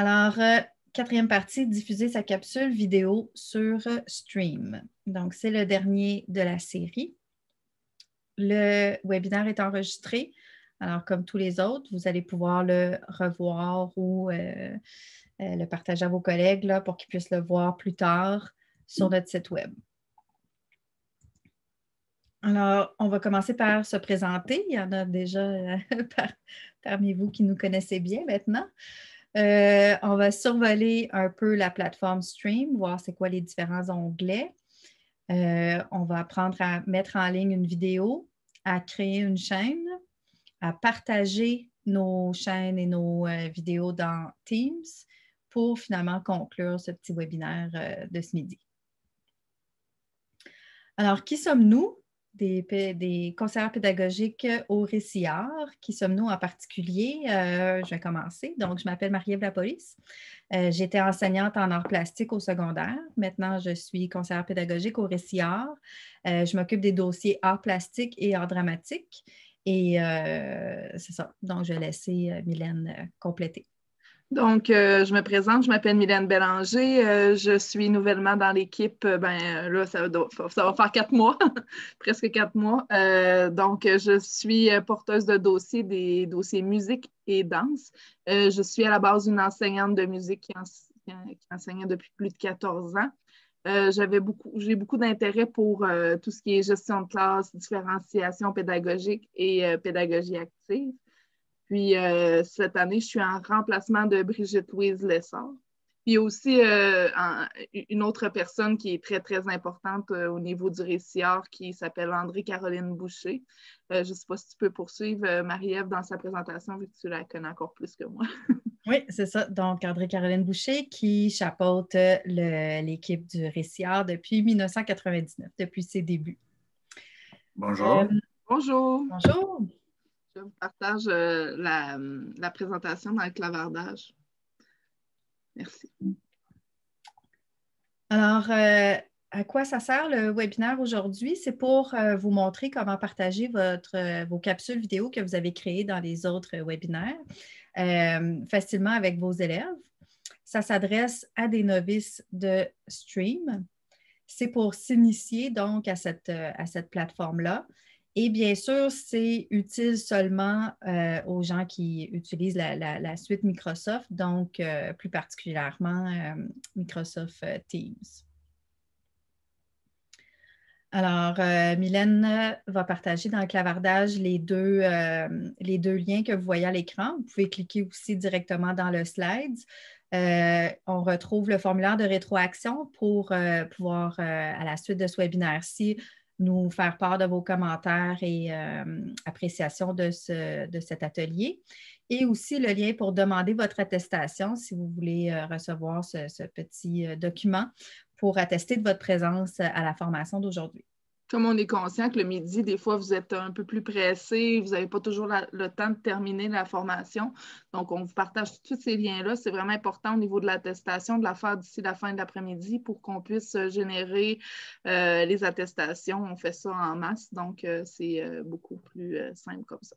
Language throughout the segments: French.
Alors, euh, quatrième partie, diffuser sa capsule vidéo sur euh, Stream. Donc, c'est le dernier de la série. Le webinaire est enregistré. Alors, comme tous les autres, vous allez pouvoir le revoir ou euh, le partager à vos collègues pour qu'ils puissent le voir plus tard sur notre site Web. Alors, on va commencer par se présenter. Il y en a déjà parmi vous qui nous connaissez bien maintenant. Euh, on va survoler un peu la plateforme Stream, voir c'est quoi les différents onglets. Euh, on va apprendre à mettre en ligne une vidéo, à créer une chaîne, à partager nos chaînes et nos euh, vidéos dans Teams pour finalement conclure ce petit webinaire de ce midi. Alors, qui sommes-nous? des, conseillères pédagogiques au art, qui sommes-nous en particulier. Euh, je vais commencer. Donc, je m'appelle Marie-Ève Lapolis. Euh, j'étais enseignante en arts plastiques au secondaire. Maintenant, je suis conseillère pédagogique au récit art. Euh, je m'occupe des dossiers arts plastiques et arts dramatiques. Et c'est ça. Donc, je vais laisser Mylène compléter. Donc, euh, je me présente, je m'appelle Mylène Bélanger. Euh, je suis nouvellement dans l'équipe, euh, ben là, ça, va faire quatre mois, presque quatre mois. donc, je suis porteuse de dossiers, des dossiers musique et danse. je suis à la base une enseignante de musique qui, enseignait depuis plus de 14 ans. J'avais j'ai beaucoup d'intérêt pour tout ce qui est gestion de classe, différenciation pédagogique et pédagogie active. Puis euh, cette année, je suis en remplacement de Brigitte Louise Lessard. Puis aussi euh, une autre personne qui est très, très importante euh, au niveau du récit qui s'appelle André-Caroline Boucher. je ne sais pas si tu peux poursuivre, Marie-Ève, dans sa présentation, vu que tu la connais encore plus que moi. oui, c'est ça. Donc, André-Caroline Boucher qui chapeaute l'équipe du récit depuis 1999, depuis ses débuts. Bonjour. bonjour. Bonjour je partage euh, hum, la, présentation dans le clavardage. Merci. Alors, euh, à quoi ça sert le webinaire aujourd'hui? C'est pour euh, vous montrer comment partager vos capsules vidéo que vous avez créées dans les autres webinaires facilement avec vos élèves. Ça s'adresse à des novices de Stream. C'est pour s'initier donc à cette plateforme-là. Et bien sûr, c'est utile seulement euh, aux gens qui utilisent la, suite Microsoft, donc euh, plus particulièrement euh, Microsoft Teams. Alors, Mylène va partager dans le clavardage les deux, les deux liens que vous voyez à l'écran. Vous pouvez cliquer aussi directement dans le slide. on retrouve le formulaire de rétroaction pour pouvoir, à la suite de ce webinaire-ci, nous faire part de vos commentaires et appréciation euh, appréciations de, de cet atelier. Et aussi le lien pour demander votre attestation si vous voulez euh, recevoir ce, petit euh, document pour attester de votre présence à la formation d'aujourd'hui comme on est conscient que le midi, des fois, vous êtes un peu plus pressé, vous n'avez pas toujours le temps de terminer la formation. Donc, on vous partage tous ces liens-là. C'est vraiment important au niveau de l'attestation de la faire d'ici la fin de l'après-midi pour qu'on puisse euh, générer euh, les attestations. On fait ça en masse, donc euh, c'est beaucoup plus simple comme ça.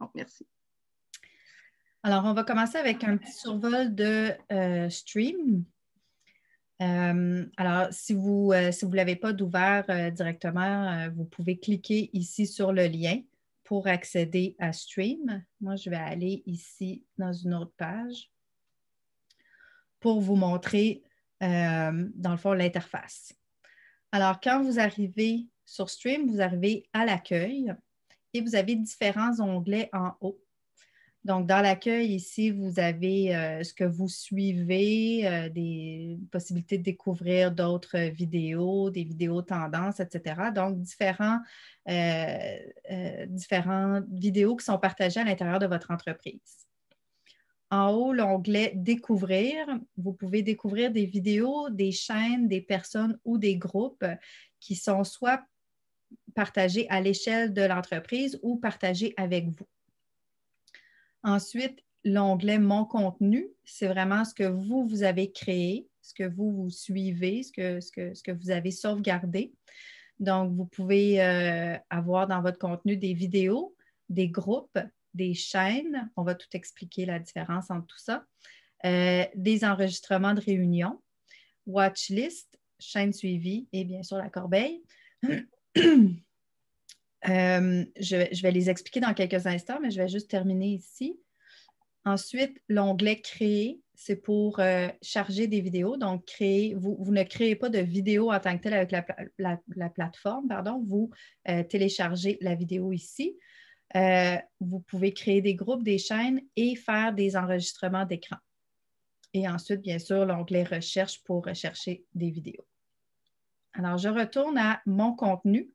Donc, merci. Alors, on va commencer avec un petit survol de stream alors, si vous ne euh, si l'avez pas d'ouvert euh, directement, euh, vous pouvez cliquer ici sur le lien pour accéder à Stream. Moi, je vais aller ici dans une autre page pour vous montrer, dans le fond, l'interface. Alors, quand vous arrivez sur Stream, vous arrivez à l'accueil et vous avez différents onglets en haut. Donc, dans l'accueil, ici, vous avez euh, ce que vous suivez, euh, des possibilités de découvrir d'autres euh, vidéos, des vidéos tendances, etc. Donc, différents, différentes vidéos qui sont partagées à l'intérieur de votre entreprise. En haut, l'onglet Découvrir, vous pouvez découvrir des vidéos, des chaînes, des personnes ou des groupes qui sont soit partagés à l'échelle de l'entreprise ou partagées avec vous. Ensuite, l'onglet Mon contenu, c'est vraiment ce que vous, vous avez créé, ce que vous, vous suivez, ce que, ce que, ce que vous avez sauvegardé. Donc, vous pouvez euh, avoir dans votre contenu des vidéos, des groupes, des chaînes. On va tout expliquer la différence entre tout ça. Euh, des enregistrements de réunions, watchlist, chaîne suivie et bien sûr la corbeille. Euh, je, vais, les expliquer dans quelques instants, mais je vais juste terminer ici. Ensuite, l'onglet Créer, c'est pour euh, charger des vidéos. Donc, créer, vous, ne créez pas de vidéo en tant que telle avec la, plateforme, pardon. Vous euh, téléchargez la vidéo ici. vous pouvez créer des groupes, des chaînes et faire des enregistrements d'écran. Et ensuite, bien sûr, l'onglet Recherche pour rechercher des vidéos. Alors, je retourne à mon contenu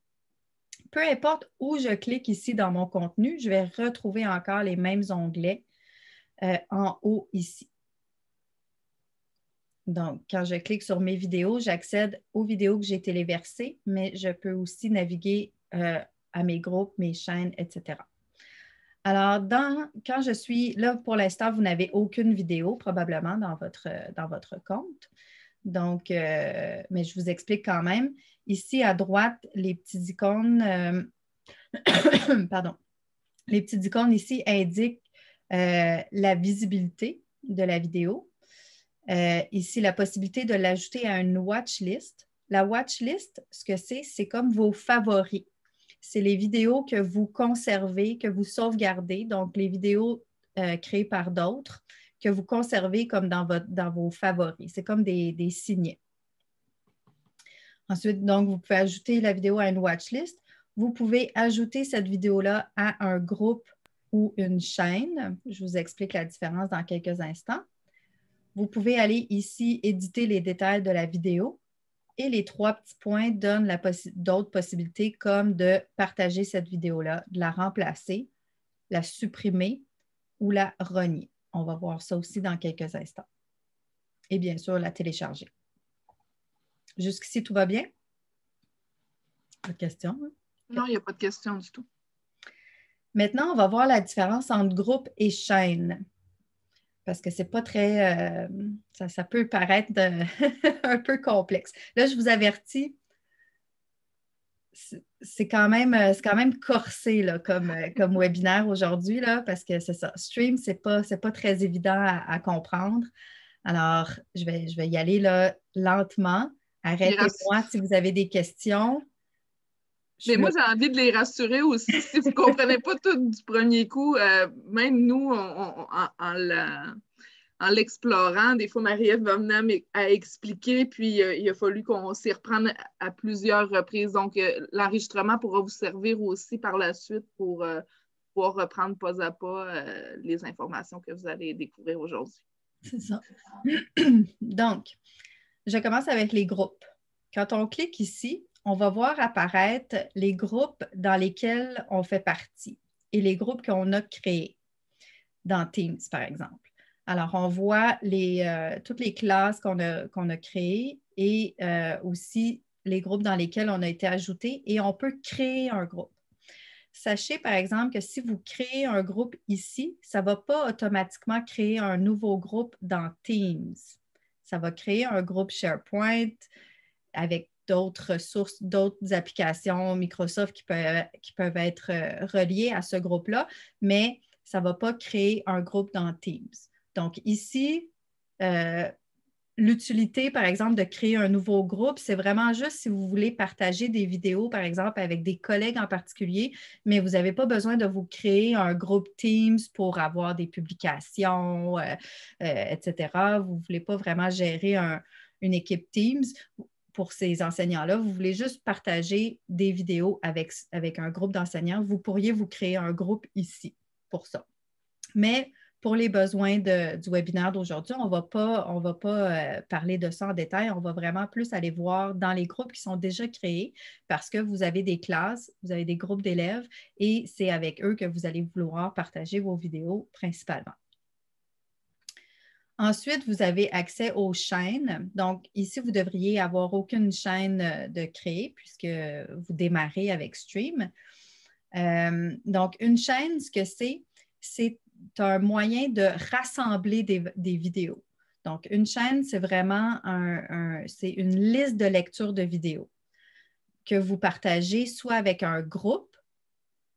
peu importe où je clique ici dans mon contenu, je vais retrouver encore les mêmes onglets euh, en haut ici. Donc, quand je clique sur mes vidéos, j'accède aux vidéos que j'ai téléversées, mais je peux aussi naviguer euh, à mes groupes, mes chaînes, etc. Alors, quand je suis là, pour l'instant, vous n'avez aucune vidéo probablement dans votre, compte. Donc, euh, mais je vous explique quand même. Ici, à droite, les petites icônes, euh, pardon, les petites icônes ici indiquent euh, la visibilité de la vidéo. Euh, ici, la possibilité de l'ajouter à une watch list. La watchlist, ce que c'est, c'est comme vos favoris. C'est les vidéos que vous conservez, que vous sauvegardez, donc les vidéos créées par d'autres, que vous conservez comme dans, votre, dans vos favoris. C'est comme des, des signets. Ensuite, donc, vous pouvez ajouter la vidéo à une watchlist. Vous pouvez ajouter cette vidéo-là à un groupe ou une chaîne. Je vous explique la différence dans quelques instants. Vous pouvez aller ici éditer les détails de la vidéo et les trois petits points donnent d'autres possibilités comme de partager cette vidéo-là, de la remplacer, la supprimer ou la renier. On va voir ça aussi dans quelques instants. Et bien sûr, la télécharger. Jusqu'ici, tout va bien? Pas de question. Hein? Non, il n'y a pas de question du tout. Maintenant, on va voir la différence entre groupe et chaîne. Parce que c'est pas très. Euh, ça, peut paraître euh, un peu complexe. Là, je vous avertis, c'est quand même euh, quand même corsé là, comme, comme webinaire aujourd'hui, parce que c'est ça. Stream, ce n'est pas, pas très évident à, comprendre. Alors, je vais, je vais y aller là, lentement. Arrêtez-moi si vous avez des questions. Mais moi, j'ai envie de les rassurer aussi. Si vous ne comprenez pas tout du premier coup, euh, même nous, en, l'explorant, des fois, Marie-Ève va venir à, expliquer, puis euh, il a fallu qu'on s'y reprenne à, plusieurs reprises. Donc, euh, l'enregistrement pourra vous servir aussi par la suite pour pouvoir reprendre pas à pas les informations que vous allez découvrir aujourd'hui. C'est ça. Donc, je commence avec les groupes. Quand on clique ici, on va voir apparaître les groupes dans lesquels on fait partie et les groupes qu'on a créés dans Teams, par exemple. Alors, on voit euh, toutes les classes qu'on a, créées et euh, aussi les groupes dans lesquels on a été ajouté et on peut créer un groupe. Sachez, par exemple, que si vous créez un groupe ici, ça ne va pas automatiquement créer un nouveau groupe dans Teams. Ça va créer un groupe SharePoint avec d'autres ressources, d'autres applications Microsoft qui peuvent, être euh, reliées à ce groupe-là, mais ça ne va pas créer un groupe dans Teams. Donc ici, euh, l'utilité, par exemple, de créer un nouveau groupe, c'est vraiment juste si vous voulez partager des vidéos, par exemple, avec des collègues en particulier, mais vous n'avez pas besoin de vous créer un groupe Teams pour avoir des publications, euh, euh, etc. Vous ne voulez pas vraiment gérer une équipe Teams. Pour ces enseignants-là, vous voulez juste partager des vidéos avec, avec un groupe d'enseignants. Vous pourriez vous créer un groupe ici pour ça. Mais pour les besoins du webinaire d'aujourd'hui, on ne va pas, euh, parler de ça en détail. On va vraiment plus aller voir dans les groupes qui sont déjà créés parce que vous avez des classes, vous avez des groupes d'élèves et c'est avec eux que vous allez vouloir partager vos vidéos principalement. Ensuite, vous avez accès aux chaînes. Donc, ici, vous devriez avoir aucune chaîne euh, de créer puisque vous démarrez avec Stream. Euh, donc, une chaîne, ce que c'est, c'est tu un moyen de rassembler des, vidéos. Donc, une chaîne, c'est vraiment c'est une liste de lecture de vidéos que vous partagez soit avec un groupe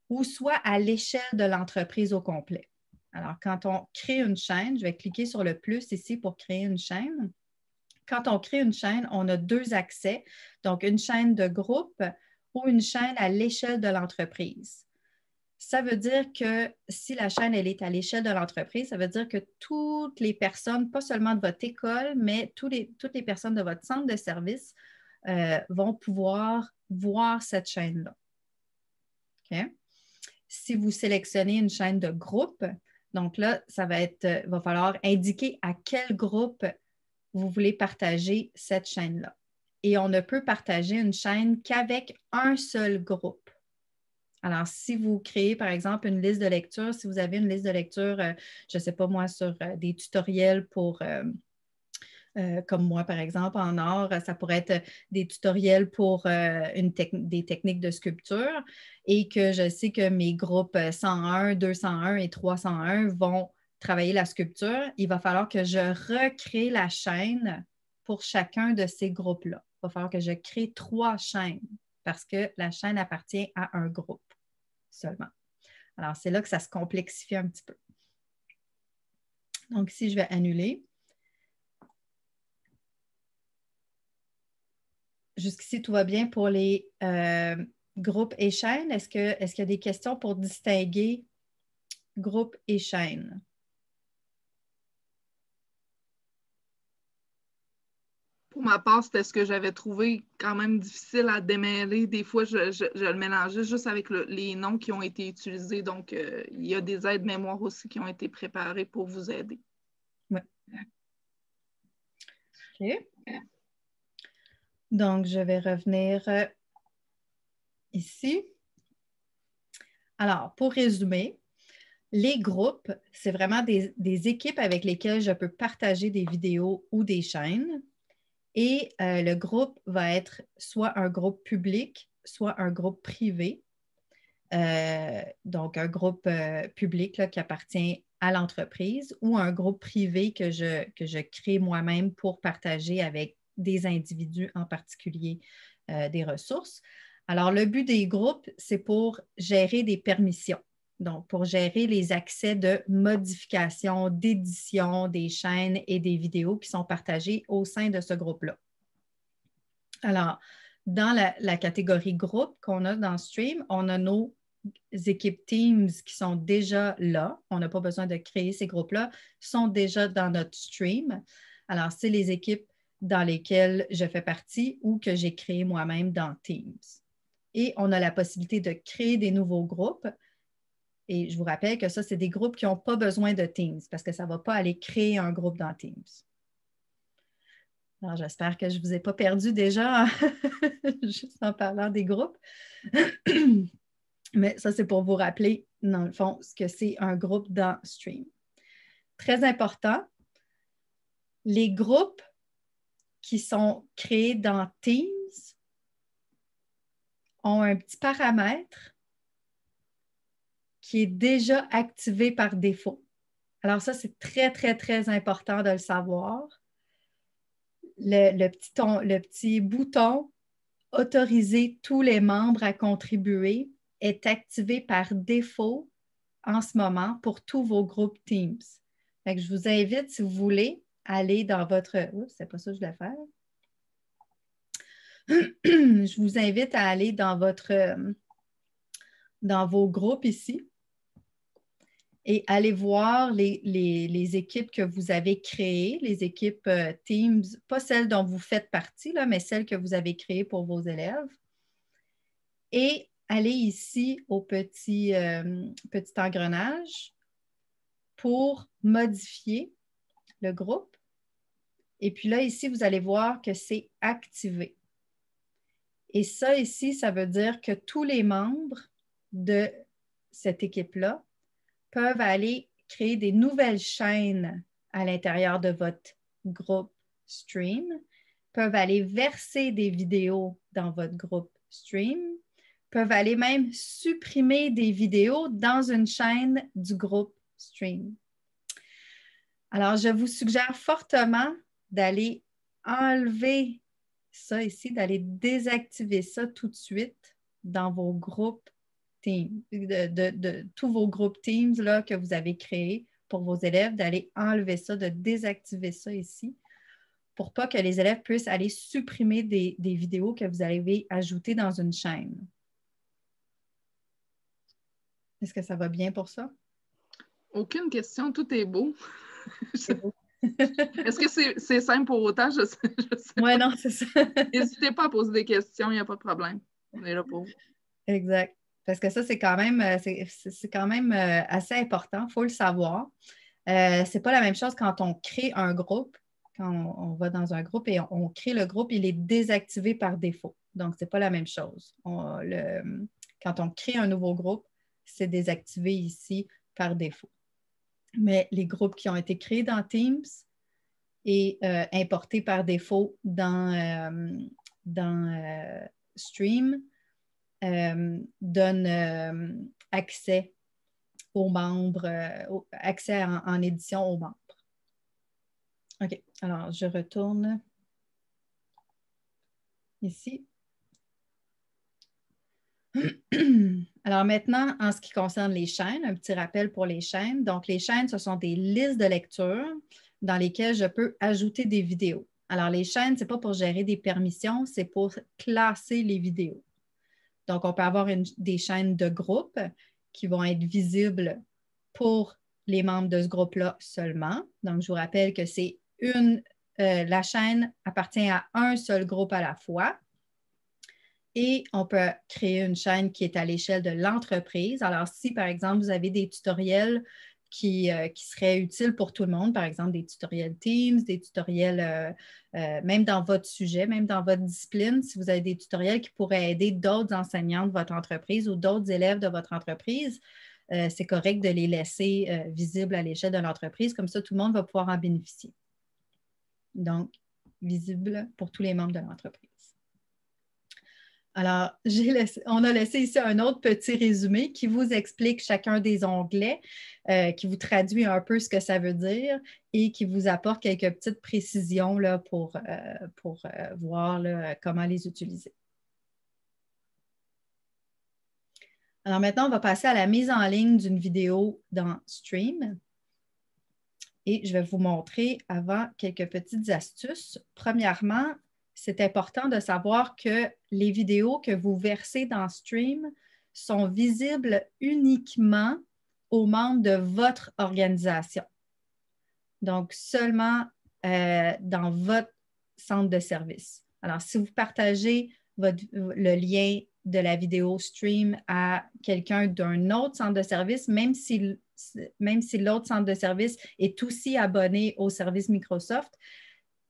ou soit à l'échelle de l'entreprise au complet. Alors, quand on crée une chaîne, je vais cliquer sur le plus ici pour créer une chaîne. Quand on crée une chaîne, on a deux accès, donc une chaîne de groupe ou une chaîne à l'échelle de l'entreprise ça veut dire que si la chaîne elle est à l'échelle de l'entreprise, ça veut dire que toutes les personnes, pas seulement de votre école, mais toutes les personnes de votre centre de service euh, vont pouvoir voir cette chaîne-là. Si vous sélectionnez une chaîne de groupe, donc là, ça va euh, va falloir indiquer à quel groupe vous voulez partager cette chaîne-là. Et on ne peut partager une chaîne qu'avec un seul groupe. Alors, si vous créez, par exemple, une liste de lecture, si vous avez une liste de lecture, euh, je ne sais pas moi, sur euh, des tutoriels pour... Euh, comme moi, par exemple, en or, ça pourrait être des tutoriels pour une des techniques de sculpture et que je sais que mes groupes 101, 201 et 301 vont travailler la sculpture. Il va falloir que je recrée la chaîne pour chacun de ces groupes-là. Il va falloir que je crée trois chaînes parce que la chaîne appartient à un groupe seulement. Alors, c'est là que ça se complexifie un petit peu. Donc, ici, je vais annuler. Jusqu'ici, tout va bien pour les euh, groupes et chaînes. Est-ce qu'il y a des questions pour distinguer groupes et chaîne? pour ma part, c'était ce que j'avais trouvé quand même difficile à démêler. Des fois, je, le mélangeais juste avec les noms qui ont été utilisés. Donc, euh, il y a des aides mémoire aussi qui ont été préparées pour vous aider. Oui. OK. Donc, je vais revenir euh, ici. Alors, pour résumer, les groupes, c'est vraiment des équipes avec lesquelles je peux partager des vidéos ou des chaînes. Et euh, le groupe va être soit un groupe public, soit un groupe privé. Euh, donc, un groupe euh, public qui appartient à l'entreprise ou un groupe privé que je, que je crée moi-même pour partager avec des individus en particulier des ressources. Alors, le but des groupes, c'est pour gérer des permissions donc pour gérer les accès de modification, d'édition des chaînes et des vidéos qui sont partagées au sein de ce groupe-là. Alors, dans la, catégorie groupe qu'on a dans Stream, on a nos équipes Teams qui sont déjà là. On n'a pas besoin de créer ces groupes-là, sont déjà dans notre stream. Alors, c'est les équipes dans lesquelles je fais partie ou que j'ai créées moi-même dans Teams. Et on a la possibilité de créer des nouveaux groupes et je vous rappelle que ça, c'est des groupes qui n'ont pas besoin de Teams parce que ça ne va pas aller créer un groupe dans Teams. Alors, j'espère que je ne vous ai pas perdu déjà juste en parlant des groupes. Mais ça, c'est pour vous rappeler, dans le fond, ce que c'est un groupe dans Stream. Très important, les groupes qui sont créés dans Teams ont un petit paramètre qui est déjà activé par défaut. Alors ça, c'est très, très, très important de le savoir. Le, petit bouton autoriser tous les membres à contribuer est activé par défaut en ce moment pour tous vos groupes Teams. je vous invite, si vous voulez, à aller dans votre... c'est pas ça que je voulais faire. je vous invite à aller dans votre... Euh, dans vos groupes ici et allez voir les, équipes que vous avez créées, les équipes euh, Teams, pas celles dont vous faites partie, là, mais celles que vous avez créées pour vos élèves. Et allez ici au petit, euh, petit engrenage pour modifier le groupe. Et puis là, ici, vous allez voir que c'est activé. Et ça, ici, ça veut dire que tous les membres de cette équipe-là peuvent aller créer des nouvelles chaînes à l'intérieur de votre groupe stream, peuvent aller verser des vidéos dans votre groupe stream, peuvent aller même supprimer des vidéos dans une chaîne du groupe stream. Alors, je vous suggère fortement d'aller enlever ça ici, d'aller désactiver ça tout de suite dans vos groupes de, tous vos groupes teams là, que vous avez créés pour vos élèves, d'aller enlever ça, de désactiver ça ici pour pas que les élèves puissent aller supprimer des, vidéos que vous avez ajoutées dans une chaîne. Est-ce que ça va bien pour ça? Aucune question, tout est beau. Est-ce que c'est simple pour autant? Je non, c'est ça. N'hésitez pas à poser des questions, il n'y a pas de problème. On est là pour vous. Exact. Parce que ça, c'est quand même, euh, euh, assez important, il faut le savoir. Euh, ce n'est pas la même chose quand on crée un groupe, quand on, va dans un groupe et on, crée le groupe, il est désactivé par défaut. Donc, ce n'est pas la même chose. quand on crée un nouveau groupe, c'est désactivé ici par défaut. Mais les groupes qui ont été créés dans Teams et importés par défaut dans, dans Stream, euh, donne euh, accès aux membres, euh, accès en, édition aux membres. OK, alors je retourne ici. Alors maintenant, en ce qui concerne les chaînes, un petit rappel pour les chaînes. Donc, les chaînes, ce sont des listes de lecture dans lesquelles je peux ajouter des vidéos. Alors, les chaînes, ce n'est pas pour gérer des permissions, c'est pour classer les vidéos. Donc, on peut avoir des chaînes de groupes qui vont être visibles pour les membres de ce groupe-là seulement. Donc, je vous rappelle que c'est une, euh, la chaîne appartient à un seul groupe à la fois. Et on peut créer une chaîne qui est à l'échelle de l'entreprise. Alors, si par exemple, vous avez des tutoriels qui, euh, seraient utiles pour tout le monde, par exemple des tutoriels Teams, des tutoriels euh, euh, même dans votre sujet, même dans votre discipline, si vous avez des tutoriels qui pourraient aider d'autres enseignants de votre entreprise ou d'autres élèves de votre entreprise. c'est correct de les laisser visibles à l'échelle de l'entreprise. Comme ça, tout le monde va pouvoir en bénéficier. Donc, visible pour tous les membres de l'entreprise. Alors, on a laissé ici un autre petit résumé qui vous explique chacun des onglets, euh, qui vous traduit un peu ce que ça veut dire et qui vous apporte quelques petites précisions là, pour, euh, pour euh, voir comment les utiliser. Alors maintenant, on va passer à la mise en ligne d'une vidéo dans Stream. Et je vais vous montrer avant quelques petites astuces. Premièrement, c'est important de savoir que les vidéos que vous versez dans Stream sont visibles uniquement aux membres de votre organisation. Donc, seulement euh, dans votre centre de service. Alors, si vous partagez le lien de la vidéo stream à quelqu'un d'un autre centre de service, même même si l'autre centre de service est aussi abonné au service Microsoft,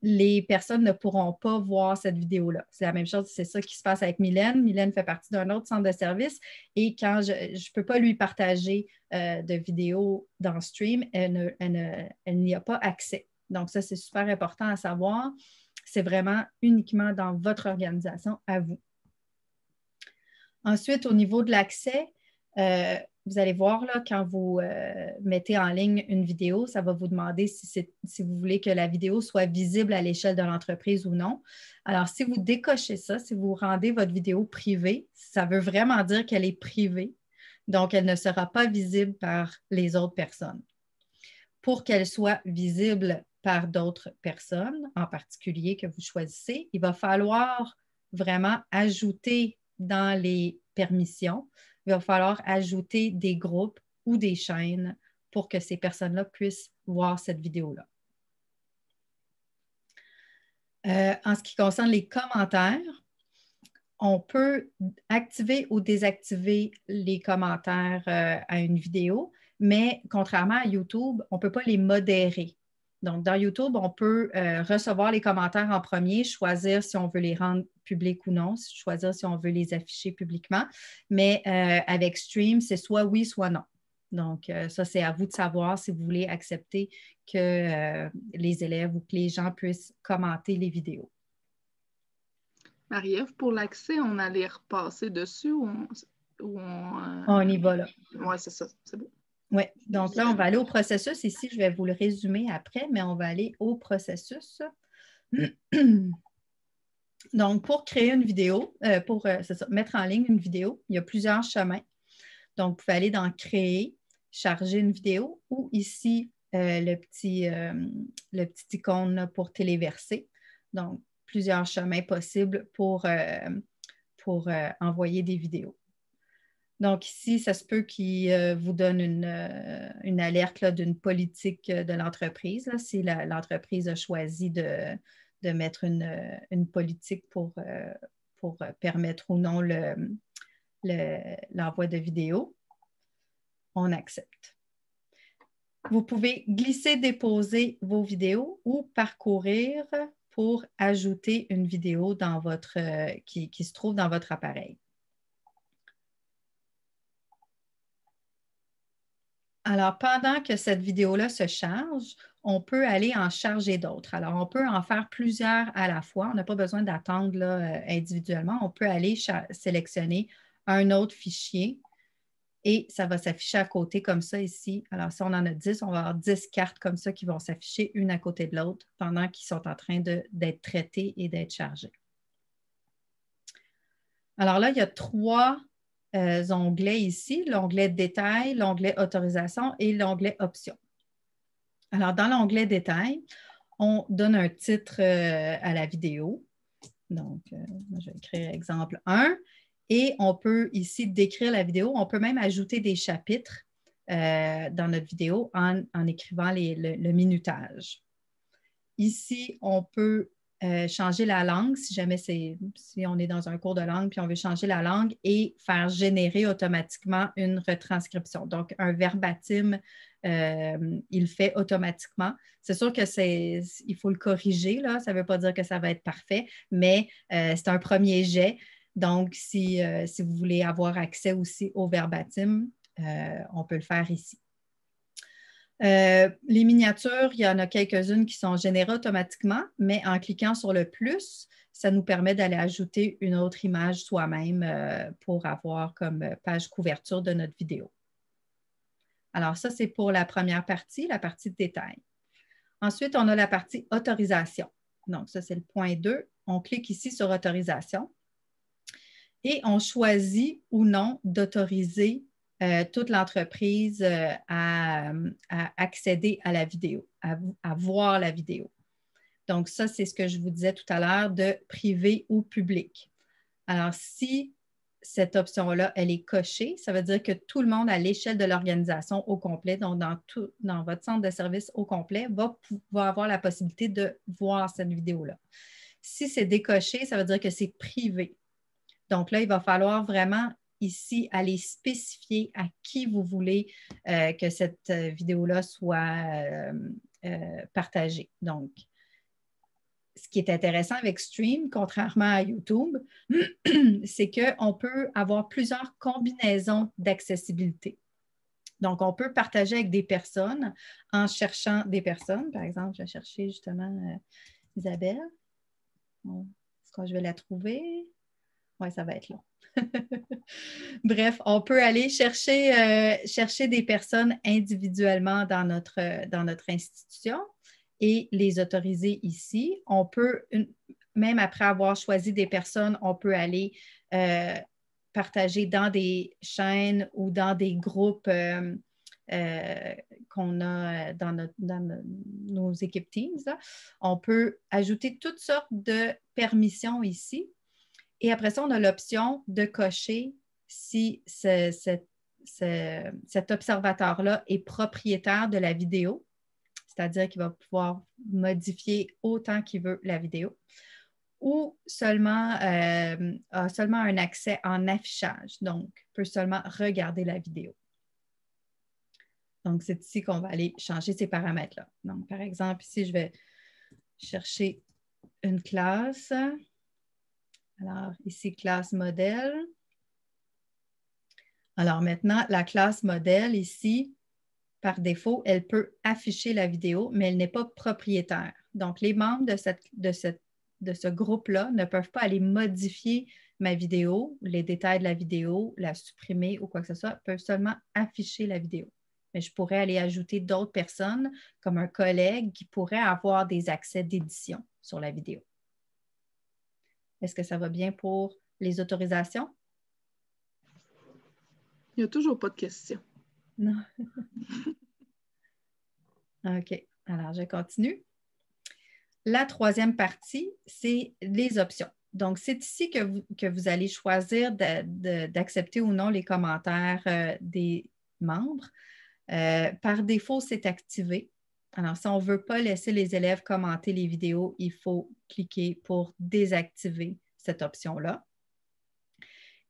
les personnes ne pourront pas voir cette vidéo-là. C'est la même chose, c'est ça qui se passe avec Mylène. Mylène fait partie d'un autre centre de service et quand je ne peux pas lui partager euh, de vidéo dans stream, elle, n'y a pas accès. Donc, ça, c'est super important à savoir. C'est vraiment uniquement dans votre organisation à vous. Ensuite, au niveau de l'accès, euh, vous allez voir, là, quand vous euh, mettez en ligne une vidéo, ça va vous demander si vous voulez que la vidéo soit visible à l'échelle de l'entreprise ou non. Alors, si vous décochez ça, si vous rendez votre vidéo privée, ça veut vraiment dire qu'elle est privée. Donc, elle ne sera pas visible par les autres personnes. Pour qu'elle soit visible par d'autres personnes, en particulier que vous choisissez, il va falloir vraiment ajouter dans les permissions, il va falloir ajouter des groupes ou des chaînes pour que ces personnes-là puissent voir cette vidéo-là. Euh, en ce qui concerne les commentaires, on peut activer ou désactiver les commentaires euh, à une vidéo, mais contrairement à YouTube, on ne peut pas les modérer. Donc, dans YouTube, on peut euh, recevoir les commentaires en premier, choisir si on veut les rendre publics ou non, choisir si on veut les afficher publiquement. Mais euh, avec Stream, c'est soit oui, soit non. Donc, euh, ça, c'est à vous de savoir si vous voulez accepter que les élèves ou que les gens puissent commenter les vidéos. Marie-Ève, pour l'accès, on allait repasser dessus ou on, on, y va là. Oui, c'est ça, c'est bon. Oui, donc là, on va aller au processus. Ici, je vais vous le résumer après, mais on va aller au processus. Donc, pour créer une vidéo, euh, pour euh, mettre en ligne une vidéo, il y a plusieurs chemins. Donc, vous pouvez aller dans Créer, charger une vidéo ou ici, euh, le, petit, le petit icône pour téléverser. Donc, plusieurs chemins possibles pour, pour envoyer des vidéos. Donc ici, ça se peut qu'il euh, vous donne une, euh, alerte d'une politique euh, de l'entreprise, si l'entreprise a choisi de, mettre une, politique pour, pour permettre ou non l'envoi le, de vidéos. On accepte. Vous pouvez glisser, déposer vos vidéos ou parcourir pour ajouter une vidéo dans votre, qui se trouve dans votre appareil. Alors, pendant que cette vidéo-là se charge, on peut aller en charger d'autres. Alors, on peut en faire plusieurs à la fois. On n'a pas besoin d'attendre euh, individuellement. On peut aller sélectionner un autre fichier et ça va s'afficher à côté comme ça ici. Alors, si on en a 10, on va avoir 10 cartes comme ça qui vont s'afficher une à côté de l'autre pendant qu'ils sont en train d'être traités et d'être chargés. Alors là, il y a trois euh, onglets ici, l'onglet Détail, l'onglet Autorisation et l'onglet Options. Alors, dans l'onglet Détail, on donne un titre euh, à la vidéo. Donc, euh, je vais écrire exemple 1 et on peut ici décrire la vidéo. On peut même ajouter des chapitres dans notre vidéo en, écrivant le, minutage. Ici, on peut euh, changer la langue, si jamais c'est, si on est dans un cours de langue puis on veut changer la langue, et faire générer automatiquement une retranscription. Donc, un verbatim, euh, il fait automatiquement. C'est sûr que c'est, il faut le corriger, là. ça ne veut pas dire que ça va être parfait, mais euh, c'est un premier jet. Donc, si, si, vous voulez avoir accès aussi au verbatim, on peut le faire ici. Euh, les miniatures, il y en a quelques-unes qui sont générées automatiquement, mais en cliquant sur le plus, ça nous permet d'aller ajouter une autre image soi-même euh, pour avoir comme euh, page couverture de notre vidéo. Alors ça, c'est pour la première partie, la partie de détail. Ensuite, on a la partie autorisation. Donc ça, c'est le point 2. On clique ici sur autorisation et on choisit ou non d'autoriser euh, toute l'entreprise euh, euh, à, accéder à la vidéo, à, voir la vidéo. Donc, ça, c'est ce que je vous disais tout à l'heure de privé ou public. Alors, si cette option-là, elle est cochée, ça veut dire que tout le monde à l'échelle de l'organisation au complet, donc dans, tout, dans votre centre de service au complet, va, va avoir la possibilité de voir cette vidéo-là. Si c'est décoché, ça veut dire que c'est privé. Donc là, il va falloir vraiment ici, allez spécifier à qui vous voulez euh, que cette euh, vidéo-là soit euh, partagée. Donc, ce qui est intéressant avec Stream, contrairement à YouTube, c'est qu'on peut avoir plusieurs combinaisons d'accessibilité. Donc, on peut partager avec des personnes en cherchant des personnes. Par exemple, je vais chercher justement Isabelle. Est-ce que je vais la trouver? Oui, ça va être long. Bref, on peut aller chercher, euh, chercher des personnes individuellement dans notre, euh, dans notre institution et les autoriser ici. On peut, même après avoir choisi des personnes, on peut aller euh, partager dans des chaînes ou dans des groupes qu'on a dans, nos, équipes Teams. On peut ajouter toutes sortes de permissions ici et après ça, on a l'option de cocher si cet observateur-là est propriétaire de la vidéo, c'est-à-dire qu'il va pouvoir modifier autant qu'il veut la vidéo, ou seulement, euh, a seulement un accès en affichage, donc peut seulement regarder la vidéo. Donc, c'est ici qu'on va aller changer ces paramètres-là. Donc, par exemple, ici, je vais chercher une classe. Alors, ici, classe modèle. Alors maintenant, la classe modèle ici, par défaut, elle peut afficher la vidéo, mais elle n'est pas propriétaire. Donc, les membres de, cette, de, de ce groupe-là ne peuvent pas aller modifier ma vidéo, les détails de la vidéo, la supprimer ou quoi que ce soit, peuvent seulement afficher la vidéo. Mais je pourrais aller ajouter d'autres personnes, comme un collègue qui pourrait avoir des accès d'édition sur la vidéo. Est-ce que ça va bien pour les autorisations? Il n'y a toujours pas de questions. Non. OK. Alors, je continue. La troisième partie, c'est les options. Donc, c'est ici que vous, allez choisir d'accepter ou non les commentaires euh, des membres. Euh, par défaut, c'est activé. Alors, si on ne veut pas laisser les élèves commenter les vidéos, il faut cliquer pour désactiver cette option-là.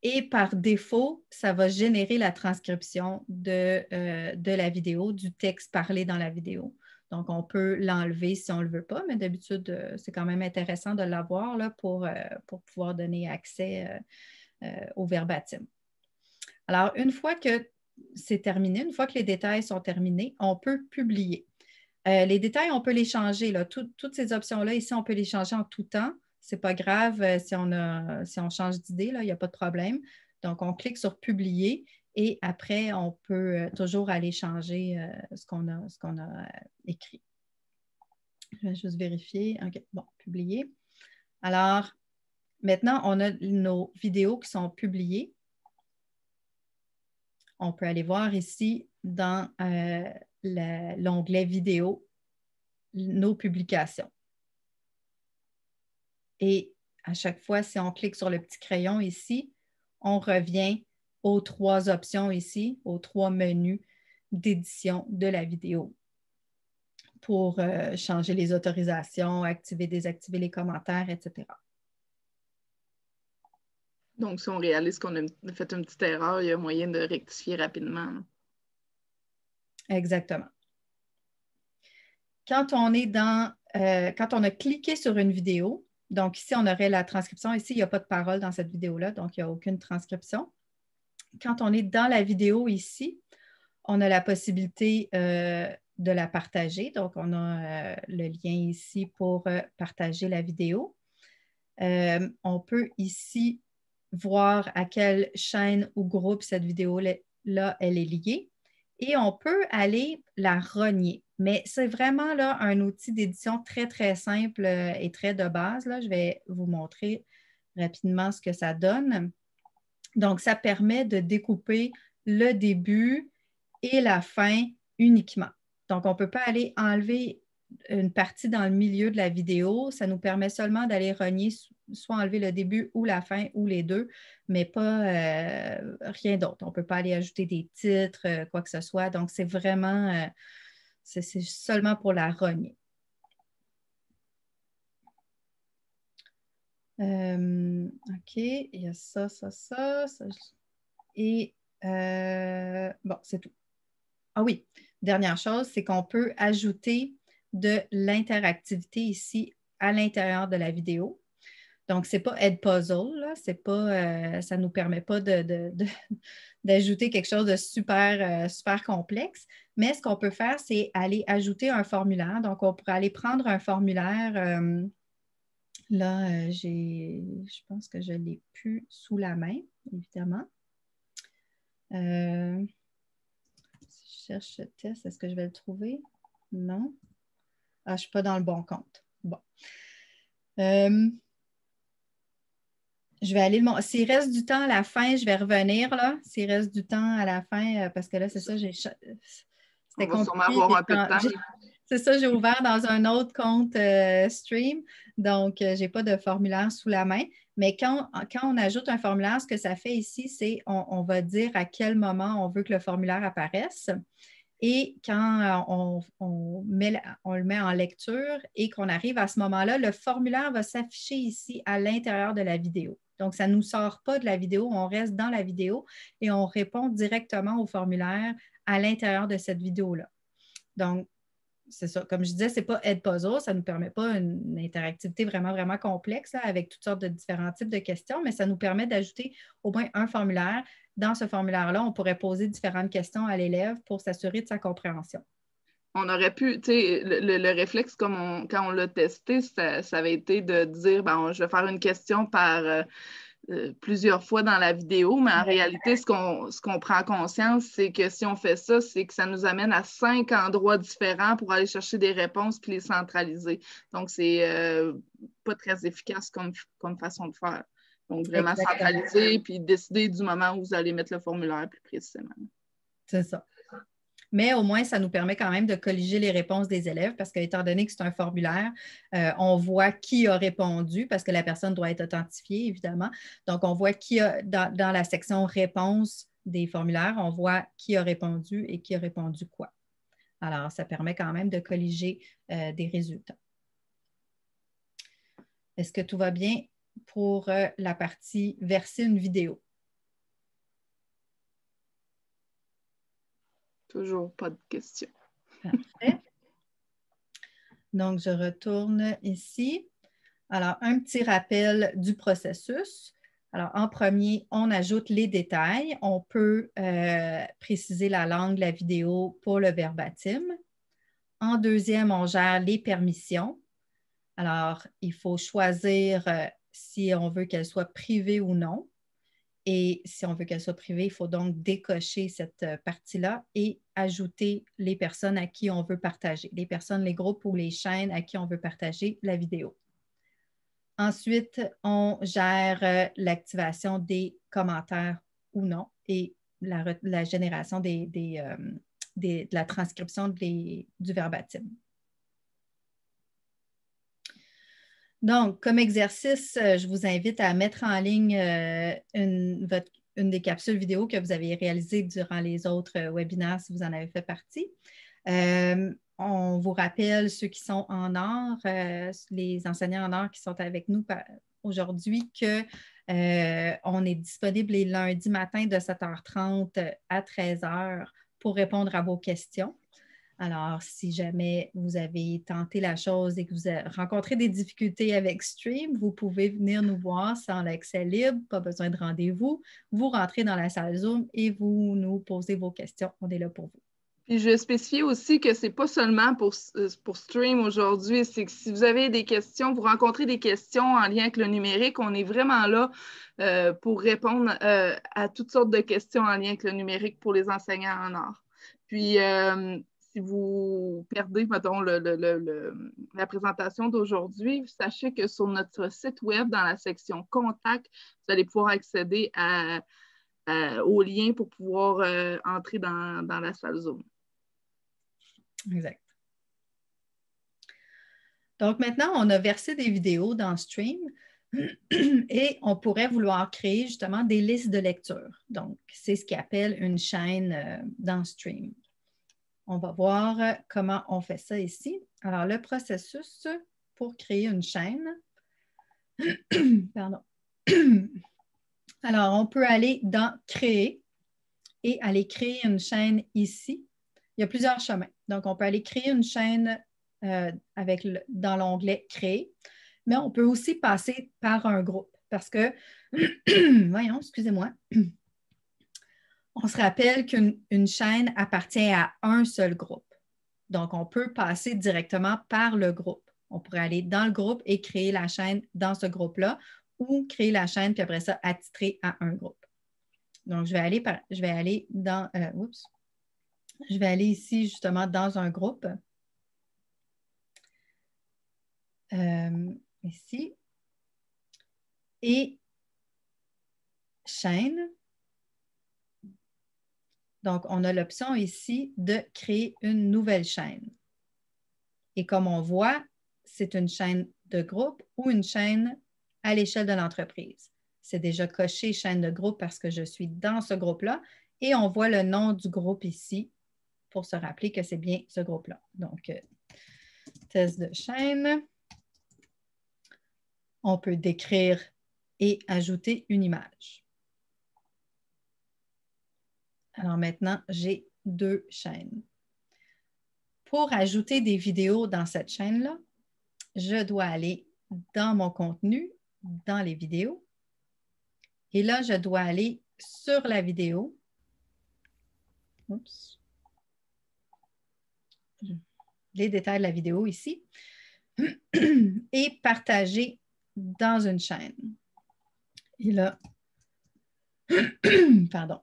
Et par défaut, ça va générer la transcription de, euh, la vidéo, du texte parlé dans la vidéo. Donc, on peut l'enlever si on ne le veut pas, mais d'habitude, euh, c'est quand même intéressant de l'avoir pour, euh, pour pouvoir donner accès au verbatim. Alors, une fois que c'est terminé, une fois que les détails sont terminés, on peut publier. Euh, les détails, on peut les changer. Là. toutes ces options-là, ici, on peut les changer en tout temps. Ce n'est pas grave euh, si, on a, si on change d'idée, il n'y a pas de problème. Donc, on clique sur publier et après, on peut euh, toujours aller changer ce qu'on a, ce a écrit. Je vais juste vérifier. OK, bon, publier. Alors, maintenant, on a nos vidéos qui sont publiées. On peut aller voir ici dans euh, l'onglet vidéo nos publications. Et à chaque fois, si on clique sur le petit crayon ici, on revient aux trois options ici, aux trois menus d'édition de la vidéo pour euh, changer les autorisations, activer, désactiver les commentaires, etc. Donc, si on réalise qu'on a fait une petite erreur, il y a moyen de rectifier rapidement. Exactement. Quand on est dans, euh, quand on a cliqué sur une vidéo, donc ici, on aurait la transcription. Ici, il n'y a pas de parole dans cette vidéo-là, donc il n'y a aucune transcription. Quand on est dans la vidéo ici, on a la possibilité euh, de la partager. Donc, on a euh, le lien ici pour partager la vidéo. on peut ici voir à quelle chaîne ou groupe cette vidéo-là, elle est liée et on peut aller la rogner. Mais c'est vraiment là un outil d'édition très, très simple euh, et très de base. Là. Je vais vous montrer rapidement ce que ça donne. Donc, ça permet de découper le début et la fin uniquement. Donc, on ne peut pas aller enlever une partie dans le milieu de la vidéo. Ça nous permet seulement d'aller rogner soit enlever le début ou la fin ou les deux, mais pas euh, rien d'autre. On ne peut pas aller ajouter des titres, euh, quoi que ce soit. Donc, c'est vraiment, euh, c'est seulement pour la rogner. OK, il y a ça, ça. ça. Et bon, c'est tout. Ah oui, dernière chose, c'est qu'on peut ajouter de l'interactivité ici à l'intérieur de la vidéo. Donc, ce n'est pas Head Puzzle, c'est pas, euh, ça ne nous permet pas de, d'ajouter quelque chose de super, euh, super complexe. Mais ce qu'on peut faire, c'est aller ajouter un formulaire. Donc, on pourrait aller prendre un formulaire. Euh, là, j'ai, je pense que je ne l'ai plus sous la main, évidemment. si je cherche ce test, est-ce que je vais le trouver? Non. Ah, je ne suis pas dans le bon compte. Bon. Je vais aller mon. S'il reste du temps à la fin, je vais revenir. là. S'il reste du temps à la fin, euh, parce que là, c'est ça, j'ai. C'était temps. C'est ça, j'ai ouvert dans un autre compte euh, stream, donc euh, je n'ai pas de formulaire sous la main. Mais quand, on ajoute un formulaire, ce que ça fait ici, c'est on, va dire à quel moment on veut que le formulaire apparaisse. Et quand on, on, met, on le met en lecture et qu'on arrive à ce moment-là, le formulaire va s'afficher ici à l'intérieur de la vidéo. Donc, ça ne nous sort pas de la vidéo, on reste dans la vidéo et on répond directement au formulaire à l'intérieur de cette vidéo-là. Donc, c'est ça. Comme je disais, ce n'est pas Edpuzzle, ça ne nous permet pas une interactivité vraiment, vraiment complexe avec toutes sortes de différents types de questions, mais ça nous permet d'ajouter au moins un formulaire. Dans ce formulaire-là, on pourrait poser différentes questions à l'élève pour s'assurer de sa compréhension on aurait pu, tu sais, le, réflexe, comme quand on l'a testé, ça, avait été de dire, bon, ben, je vais faire une question par euh, euh, plusieurs fois dans la vidéo, mais en réalité, ce qu'on prend conscience, c'est que si on fait ça, c'est que ça nous amène à cinq endroits différents pour aller chercher des réponses puis les centraliser. Donc, c'est euh, pas très efficace comme, façon de faire. Donc, vraiment centraliser puis décider du moment où vous allez mettre le formulaire plus précisément. C'est ça mais au moins, ça nous permet quand même de colliger les réponses des élèves parce qu'étant donné que c'est un formulaire, euh, on voit qui a répondu parce que la personne doit être authentifiée, évidemment. Donc, on voit qui a, dans, la section réponses des formulaires, on voit qui a répondu et qui a répondu quoi. Alors, ça permet quand même de colliger euh, des résultats. Est-ce que tout va bien pour euh, la partie verser une vidéo? Toujours pas de questions. Parfait. Donc, je retourne ici. Alors, un petit rappel du processus. Alors, en premier, on ajoute les détails. On peut euh, préciser la langue, la vidéo pour le verbatim. En deuxième, on gère les permissions. Alors, il faut choisir euh, si on veut qu'elles soient privées ou non. Et si on veut qu'elle soit privée, il faut donc décocher cette euh, partie-là et ajouter les personnes à qui on veut partager, les personnes, les groupes ou les chaînes à qui on veut partager la vidéo. Ensuite, on gère euh, l'activation des commentaires ou non et la, génération euh, des, de la transcription du verbatim. Donc, comme exercice, euh, je vous invite à mettre en ligne euh, une, des capsules vidéo que vous avez réalisées durant les autres euh, webinaires si vous en avez fait partie. on vous rappelle ceux qui sont en or, les enseignants en or qui sont avec nous aujourd'hui, que on est disponible les lundis matin de 7h30 à 13h pour répondre à vos questions. Alors, si jamais vous avez tenté la chose et que vous rencontrez des difficultés avec Stream, vous pouvez venir nous voir sans l'accès libre, pas besoin de rendez-vous. Vous rentrez dans la salle Zoom et vous nous posez vos questions. On est là pour vous. Puis je spécifie aussi que ce n'est pas seulement euh, pour, Stream aujourd'hui, c'est que si vous avez des questions, vous rencontrez des questions en lien avec le numérique, on est vraiment là euh, pour répondre euh, à toutes sortes de questions en lien avec le numérique pour les enseignants en art. Puis si vous perdez, la présentation d'aujourd'hui, sachez que sur notre site web, dans la section Contact, vous allez pouvoir accéder à, au lien pour pouvoir euh, entrer dans, dans, la salle Zoom. Exact. Donc maintenant, on a versé des vidéos dans Stream et on pourrait vouloir créer justement des listes de lecture. Donc, c'est ce qu'on appelle une chaîne euh, dans Stream. On va voir comment on fait ça ici. Alors, le processus pour créer une chaîne. Pardon. Alors, on peut aller dans Créer et aller créer une chaîne ici. Il y a plusieurs chemins. Donc, on peut aller créer une chaîne euh, avec dans l'onglet Créer, mais on peut aussi passer par un groupe parce que, voyons, excusez-moi, on se rappelle qu'une chaîne appartient à un seul groupe. Donc, on peut passer directement par le groupe. On pourrait aller dans le groupe et créer la chaîne dans ce groupe-là ou créer la chaîne puis après ça attitrer à un groupe. Donc, je vais aller, je vais aller dans. Euh, je vais aller ici justement dans un groupe. Euh, ici. Et chaîne. Donc, on a l'option ici de créer une nouvelle chaîne. Et comme on voit, c'est une chaîne de groupe ou une chaîne à l'échelle de l'entreprise. C'est déjà coché chaîne de groupe parce que je suis dans ce groupe-là et on voit le nom du groupe ici pour se rappeler que c'est bien ce groupe-là. Donc, euh, test de chaîne. On peut décrire et ajouter une image. Alors maintenant, j'ai deux chaînes. Pour ajouter des vidéos dans cette chaîne-là, je dois aller dans mon contenu, dans les vidéos. Et là, je dois aller sur la vidéo. Oups. Les détails de la vidéo ici. Et partager dans une chaîne. Et là, pardon,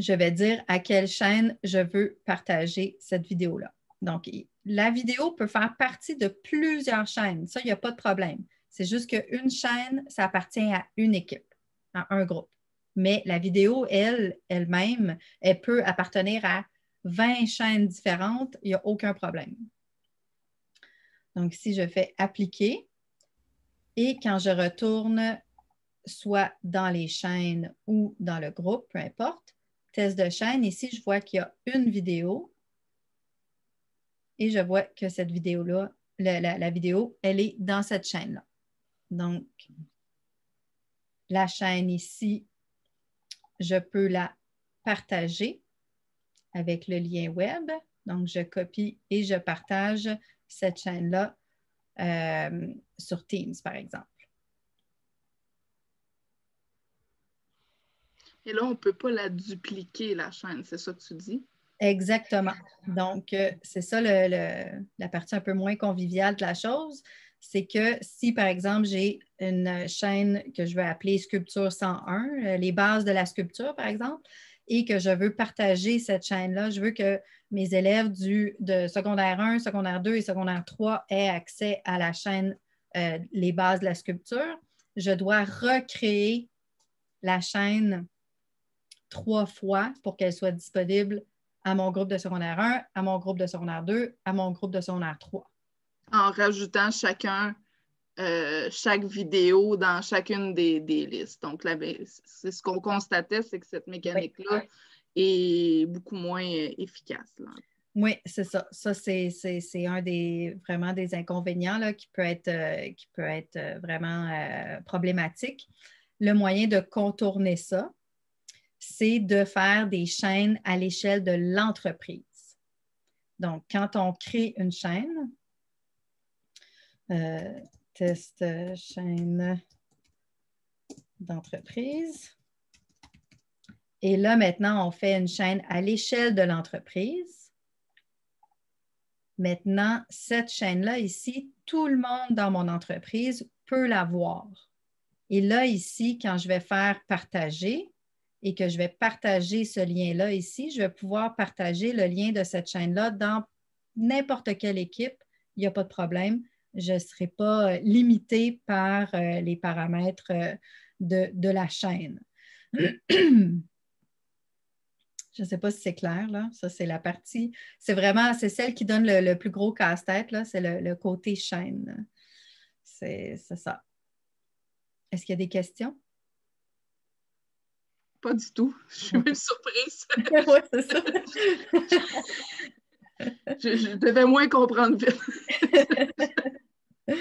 je vais dire à quelle chaîne je veux partager cette vidéo-là. Donc, la vidéo peut faire partie de plusieurs chaînes. Ça, il n'y a pas de problème. C'est juste qu'une chaîne, ça appartient à une équipe, à un groupe. Mais la vidéo, elle, elle-même, elle peut appartenir à 20 chaînes différentes. Il n'y a aucun problème. Donc, si je fais appliquer. Et quand je retourne, soit dans les chaînes ou dans le groupe, peu importe, test de chaîne. Ici, je vois qu'il y a une vidéo et je vois que cette vidéo-là, la, vidéo, elle est dans cette chaîne-là. Donc, la chaîne ici, je peux la partager avec le lien web. Donc, je copie et je partage cette chaîne-là euh, sur Teams, par exemple. Et là, on ne peut pas la dupliquer, la chaîne, c'est ça que tu dis? Exactement. Donc, euh, c'est ça la partie un peu moins conviviale de la chose. C'est que si, par exemple, j'ai une chaîne que je vais appeler Sculpture 101, euh, les bases de la sculpture, par exemple, et que je veux partager cette chaîne-là, je veux que mes élèves du, de secondaire 1, secondaire 2 et secondaire 3 aient accès à la chaîne euh, Les bases de la sculpture, je dois recréer la chaîne trois fois pour qu'elle soit disponible à mon groupe de secondaire 1, à mon groupe de secondaire 2, à mon groupe de secondaire 3. En rajoutant chacun, euh, chaque vidéo dans chacune des, listes. Donc, c'est ce qu'on constatait, c'est que cette mécanique-là est beaucoup moins euh, efficace. Oui, c'est ça. Ça, c'est un des vraiment des inconvénients qui peut être, euh, qui peut être vraiment problématique. Le moyen de contourner ça, c'est de faire des chaînes à l'échelle de l'entreprise. Donc, quand on crée une chaîne, euh, test chaîne d'entreprise. Et là, maintenant, on fait une chaîne à l'échelle de l'entreprise. Maintenant, cette chaîne-là ici, tout le monde dans mon entreprise peut la voir. Et là, ici, quand je vais faire partager, et que je vais partager ce lien-là ici, je vais pouvoir partager le lien de cette chaîne-là dans n'importe quelle équipe. Il n'y a pas de problème. Je ne serai pas euh, limitée par euh, les paramètres euh, de, la chaîne. je ne sais pas si c'est clair, là. Ça, c'est la partie. C'est vraiment, c'est celle qui donne le, plus gros casse-tête, là. C'est le, le, côté chaîne. C'est ça. Est-ce qu'il y a des questions? Pas du tout. Je suis même surprise. oui, c'est ça. je, devais moins comprendre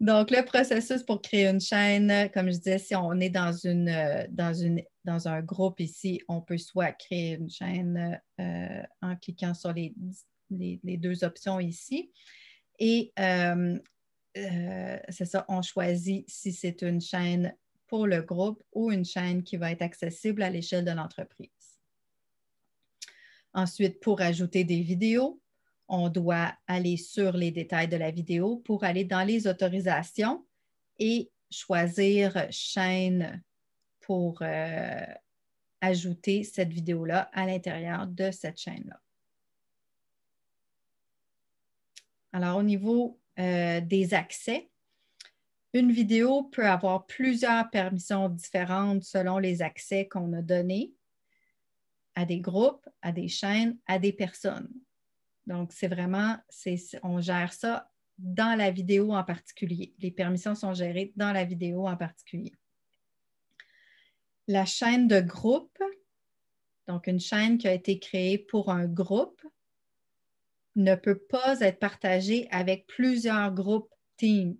Donc, le processus pour créer une chaîne, comme je disais, si on est dans, une, euh, dans, une, dans un groupe ici, on peut soit créer une chaîne euh, en cliquant sur les, les, deux options ici. Et euh, c'est ça, on choisit si c'est une chaîne pour le groupe ou une chaîne qui va être accessible à l'échelle de l'entreprise. Ensuite, pour ajouter des vidéos, on doit aller sur les détails de la vidéo pour aller dans les autorisations et choisir chaîne pour euh, ajouter cette vidéo-là à l'intérieur de cette chaîne-là. Alors, au niveau euh, des accès, une vidéo peut avoir plusieurs permissions différentes selon les accès qu'on a donnés à des groupes, à des chaînes, à des personnes. Donc, c'est vraiment, on gère ça dans la vidéo en particulier. Les permissions sont gérées dans la vidéo en particulier. La chaîne de groupe, donc une chaîne qui a été créée pour un groupe, ne peut pas être partagée avec plusieurs groupes Teams.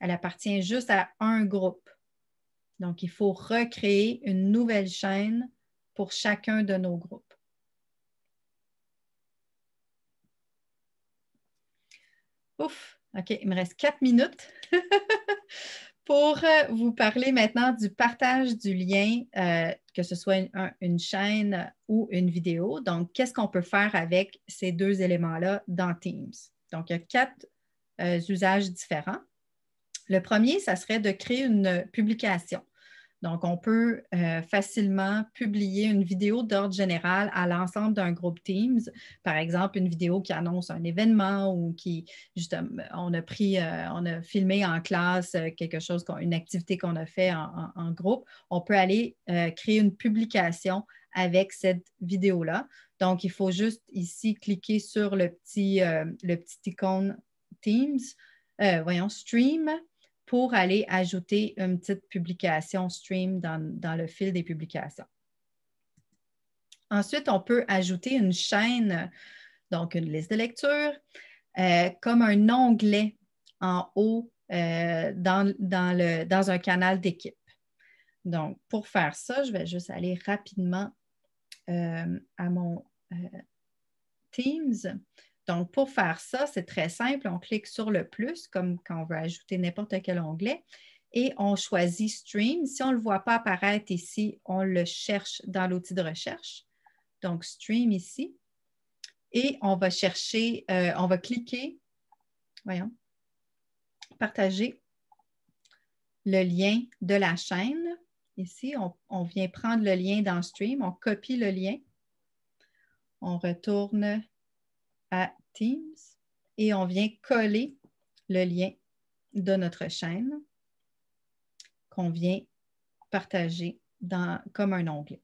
Elle appartient juste à un groupe. Donc, il faut recréer une nouvelle chaîne pour chacun de nos groupes. Ouf, OK, il me reste quatre minutes pour euh, vous parler maintenant du partage du lien, euh, que ce soit une, chaîne ou une vidéo. Donc, qu'est-ce qu'on peut faire avec ces deux éléments-là dans Teams? Donc, il y a quatre euh, usages différents. Le premier, ça serait de créer une publication. Donc, on peut euh, facilement publier une vidéo d'ordre général à l'ensemble d'un groupe Teams. Par exemple, une vidéo qui annonce un événement ou qui, justement, on a pris, euh, on a filmé en classe euh, quelque chose, une activité qu'on a fait en, groupe. On peut aller créer une publication avec cette vidéo-là. Donc, il faut juste ici cliquer sur le petit, le petit icône Teams. voyons, Stream pour aller ajouter une petite publication stream dans, le fil des publications. Ensuite, on peut ajouter une chaîne, donc une liste de lecture, euh, comme un onglet en haut euh, dans, un canal d'équipe. Donc, pour faire ça, je vais juste aller rapidement euh, à mon Teams. Donc, pour faire ça, c'est très simple. On clique sur le plus, comme quand on veut ajouter n'importe quel onglet, et on choisit Stream. Si on ne le voit pas apparaître ici, on le cherche dans l'outil de recherche. Donc, Stream ici. Et on va chercher, euh, on va cliquer, voyons, partager le lien de la chaîne. Ici, on vient prendre le lien dans Stream, on copie le lien. On retourne à Teams et on vient coller le lien de notre chaîne qu'on vient partager comme un onglet.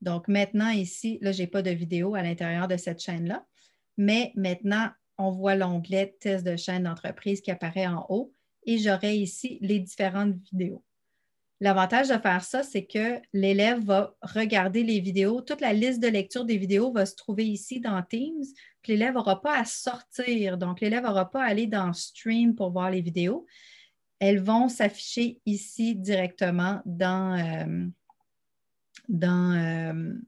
Donc maintenant, ici, là, je n'ai pas de vidéo à l'intérieur de cette chaîne-là, mais maintenant, on voit l'onglet test de chaîne d'entreprise qui apparaît en haut et j'aurai ici les différentes vidéos. L'avantage de faire ça, c'est que l'élève va regarder les vidéos. Toute la liste de lecture des vidéos va se trouver ici dans Teams l'élève n'aura pas à sortir. Donc, l'élève n'aura pas à aller dans Stream pour voir les vidéos. Elles vont s'afficher ici directement dans, euh, dans,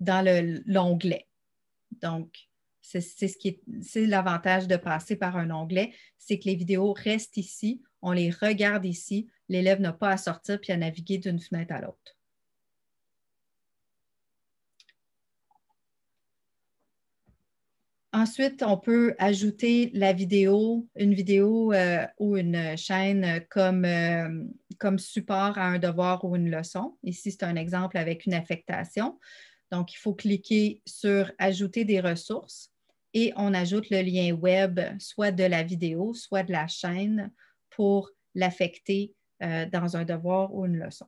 euh, l'onglet. Donc, c'est ce qui l'avantage de passer par un onglet, c'est que les vidéos restent ici, on les regarde ici, l'élève n'a pas à sortir puis à naviguer d'une fenêtre à l'autre. Ensuite, on peut ajouter la vidéo, une vidéo euh, ou une chaîne euh, comme, support à un devoir ou une leçon. Ici, c'est un exemple avec une affectation. Donc, il faut cliquer sur Ajouter des ressources et on ajoute le lien web, soit de la vidéo, soit de la chaîne pour l'affecter euh, dans un devoir ou une leçon.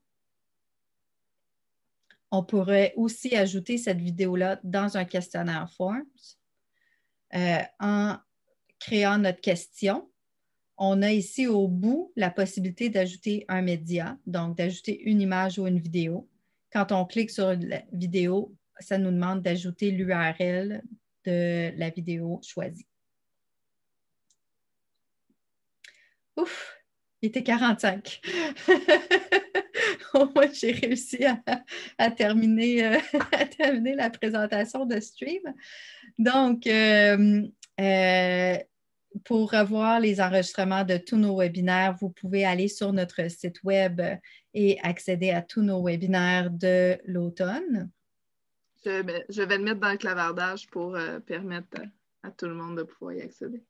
On pourrait aussi ajouter cette vidéo-là dans un questionnaire Forms euh, en créant notre question. On a ici au bout la possibilité d'ajouter un média, donc d'ajouter une image ou une vidéo. Quand on clique sur la vidéo, ça nous demande d'ajouter l'URL de la vidéo choisie. Ouf, il était 45. Au j'ai réussi euh, à, terminer, la présentation de Stream. Donc, euh, euh, pour revoir les enregistrements de tous nos webinaires, vous pouvez aller sur notre site web et accéder à tous nos webinaires de l'automne. Je, vais le mettre dans le clavardage pour euh, permettre à, tout le monde de pouvoir y accéder.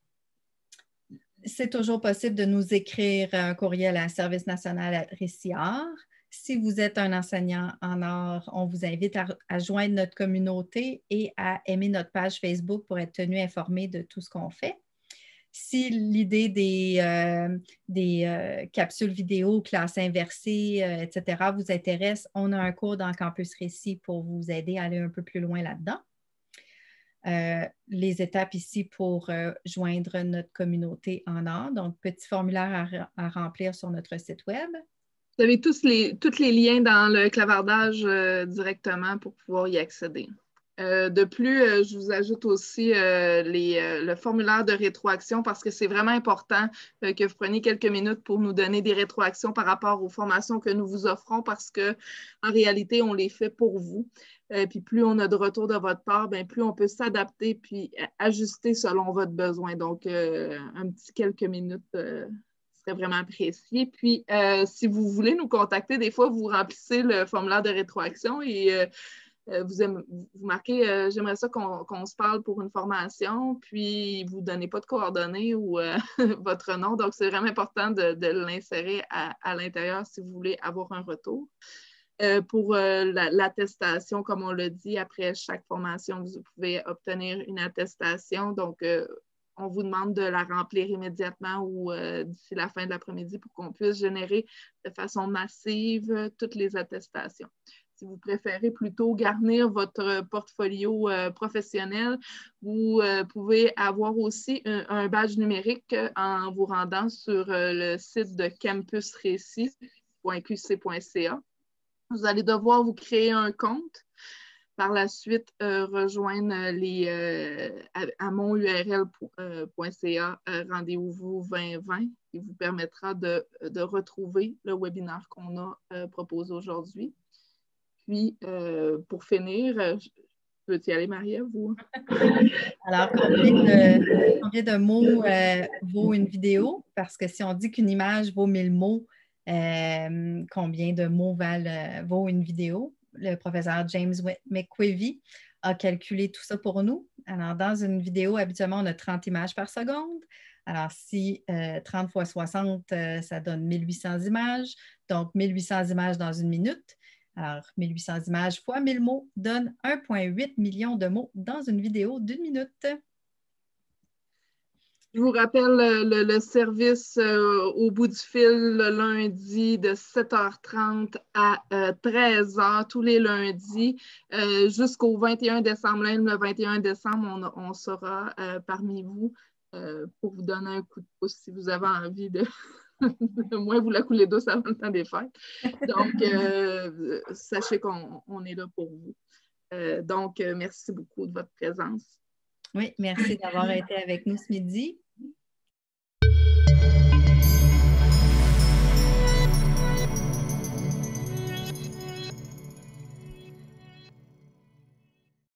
C'est toujours possible de nous écrire un courriel à service national à si vous êtes un enseignant en art, on vous invite à, joindre notre communauté et à aimer notre page Facebook pour être tenu informé de tout ce qu'on fait si l'idée des, euh, euh, capsules vidéo, classes inversées, euh, etc., vous intéresse, on a un cours dans Campus Récit pour vous aider à aller un peu plus loin là-dedans. les étapes ici pour joindre notre communauté en art. Donc, petit formulaire à remplir sur notre site Web. Vous avez tous les, tous les liens dans le clavardage euh, directement pour pouvoir y accéder. Euh, de plus, euh, je vous ajoute aussi le formulaire de rétroaction parce que c'est vraiment important que vous preniez quelques minutes pour nous donner des rétroactions par rapport aux formations que nous vous offrons parce qu'en réalité, on les fait pour vous. puis plus on a de retours de votre part, ben, plus on peut s'adapter puis ajuster selon votre besoin. Donc, un petit quelques minutes vraiment apprécié. Puis, euh, si vous voulez nous contacter, des fois, vous remplissez le formulaire de rétroaction et euh, euh, vous, vous, marquez J'aimerais ça qu'on se parle pour une formation, puis vous ne donnez pas de coordonnées ou votre nom. Donc, c'est vraiment important de, l'insérer à, l'intérieur si vous voulez avoir un retour. pour l'attestation, comme on le dit, après chaque formation, vous pouvez obtenir une attestation. Donc, on vous demande de la remplir immédiatement ou euh, d'ici la fin de l'après-midi pour qu'on puisse générer de façon massive euh, toutes les attestations. Si vous préférez plutôt garnir votre portfolio euh, professionnel, vous pouvez avoir aussi un, badge numérique en vous rendant sur le site de campusrécit.qc.ca. Vous allez devoir vous créer un compte par la suite rejoignez euh, rejoindre euh, les, euh, à, rendez-vous 2020 qui vous permettra de, retrouver le webinaire qu'on a proposé aujourd'hui. Puis, pour finir, je tu y aller, Maria, vous? Alors, combien de, mots vaut une vidéo? Parce que si on dit qu'une image vaut 1000 mots, combien de mots vaut une vidéo? le professeur James McQuivy a calculé tout ça pour nous. Alors, dans une vidéo, habituellement, on a 30 images par seconde. Alors, si 30 euh, fois 60, euh, ça donne 1800 images. Donc, 1800 images dans une minute. Alors, 1800 images fois 1000 mots donne 1,8 million de mots dans une vidéo d'une minute. Je vous rappelle le, service euh, au bout du fil le lundi de 7h30 à 13h euh, tous les lundis euh, jusqu'au 21 décembre. Lundi le 21 décembre, on, sera parmi vous pour vous donner un coup de pouce si vous avez envie de, moins vous la couler douce avant le temps des fêtes. Donc, sachez qu'on est là pour vous. donc, merci beaucoup de votre présence. Oui, merci d'avoir été avec nous ce midi.